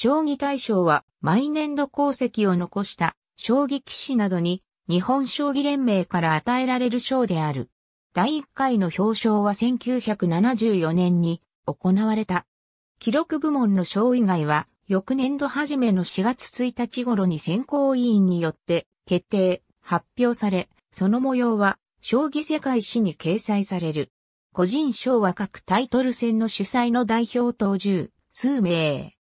将棋大賞は毎年度功績を残した将棋棋士などに日本将棋連盟から与えられる賞である。第1回の表彰は1974年に行われた。記録部門の賞以外は翌年度初めの4月1日頃に選考委員によって決定、発表され、その模様は将棋世界史に掲載される。個人賞は各タイトル戦の主催の代表等10数名。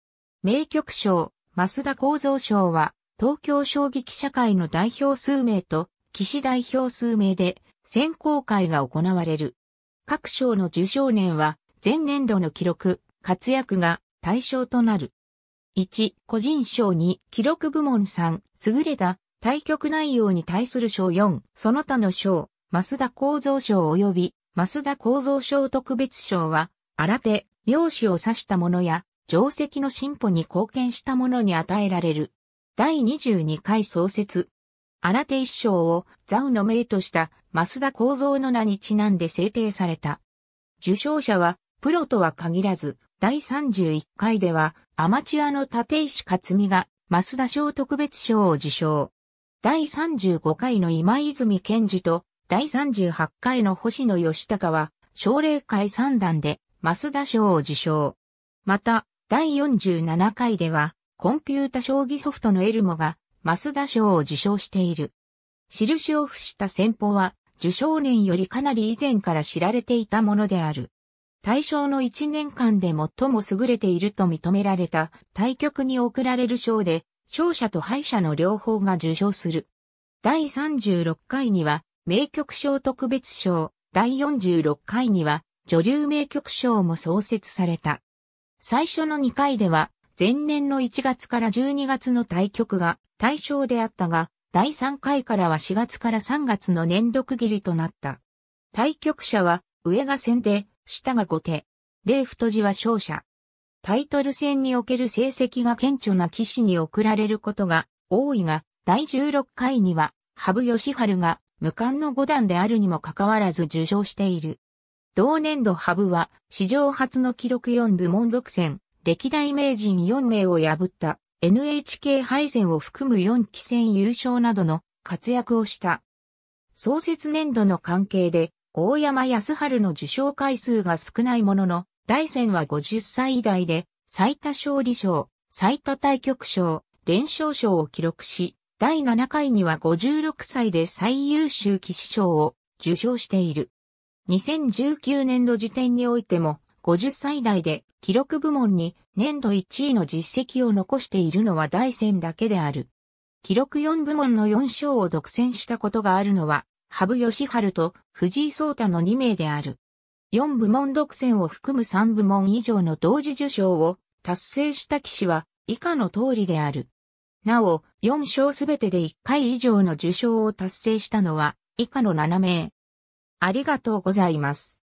名局賞、増田幸三賞は、東京将棋記者会の代表数名と、騎士代表数名で、選考会が行われる。各賞の受賞年は、前年度の記録、活躍が対象となる。1、個人賞2、記録部門3、優れた対局内容に対する賞4、その他の賞、増田構造賞及び、増田構造賞特別賞は、新手、名詞を指したものや、定石の進歩に貢献した者に与えられる。第22回創設。新手一章をザウの名とした増田構造の名にちなんで制定された。受賞者はプロとは限らず、第31回ではアマチュアの立石克美が増田賞特別賞を受賞。第35回の今泉健二と第38回の星野義孝は奨励会3段で増田賞を受賞。また、第47回では、コンピュータ将棋ソフトのエルモが、増田賞を受賞している。印を付した戦法は、受賞年よりかなり以前から知られていたものである。対象の1年間で最も優れていると認められた対局に贈られる賞で、勝者と敗者の両方が受賞する。第36回には、名曲賞特別賞、第46回には、女流名曲賞も創設された。最初の2回では、前年の1月から12月の対局が対象であったが、第3回からは4月から3月の年度区切りとなった。対局者は、上が先手、下が後手。例太字は勝者。タイトル戦における成績が顕著な騎士に送られることが多いが、第16回には、羽生ハルが無冠の五段であるにもかかわらず受賞している。同年度ハブは史上初の記録4部門独占、歴代名人4名を破った NHK 杯戦を含む4期戦優勝などの活躍をした。創設年度の関係で、大山康春の受賞回数が少ないものの、大戦は50歳以代で、最多勝利賞、最多対局賞、連勝賞を記録し、第7回には56歳で最優秀騎士賞を受賞している。2019年度時点においても、50歳代で記録部門に年度1位の実績を残しているのは大戦だけである。記録4部門の4章を独占したことがあるのは、羽生善治と藤井聡太の2名である。4部門独占を含む3部門以上の同時受賞を達成した騎士は以下の通りである。なお、4章すべてで1回以上の受賞を達成したのは以下の7名。ありがとうございます。